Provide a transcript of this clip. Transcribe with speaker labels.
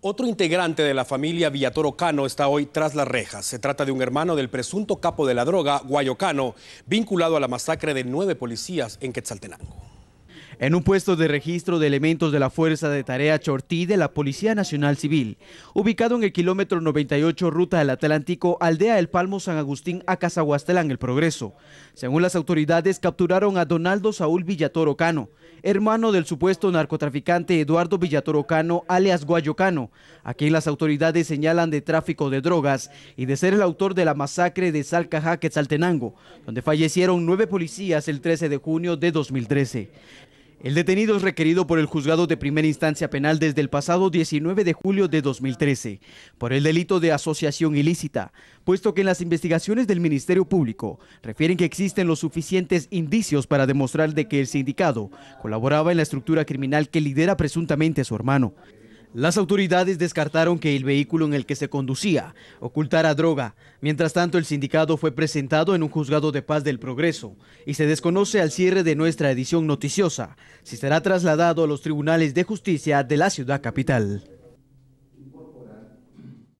Speaker 1: Otro integrante de la familia Villatoro Cano está hoy tras las rejas. Se trata de un hermano del presunto capo de la droga, Guayo Cano, vinculado a la masacre de nueve policías en Quetzaltenango
Speaker 2: en un puesto de registro de elementos de la Fuerza de Tarea Chortí de la Policía Nacional Civil, ubicado en el kilómetro 98 Ruta del Atlántico, aldea El Palmo San Agustín a Cazahuastelán El Progreso. Según las autoridades, capturaron a Donaldo Saúl Villatoro Cano, hermano del supuesto narcotraficante Eduardo Villatoro Cano, alias Guayocano, a quien las autoridades señalan de tráfico de drogas y de ser el autor de la masacre de Salcajá, Quetzaltenango, donde fallecieron nueve policías el 13 de junio de 2013. El detenido es requerido por el juzgado de primera instancia penal desde el pasado 19 de julio de 2013 por el delito de asociación ilícita, puesto que en las investigaciones del Ministerio Público refieren que existen los suficientes indicios para demostrar de que el sindicado colaboraba en la estructura criminal que lidera presuntamente su hermano. Las autoridades descartaron que el vehículo en el que se conducía ocultara droga. Mientras tanto, el sindicato fue presentado en un juzgado de paz del progreso y se desconoce al cierre de nuestra edición noticiosa si será trasladado a los tribunales de justicia de la ciudad capital.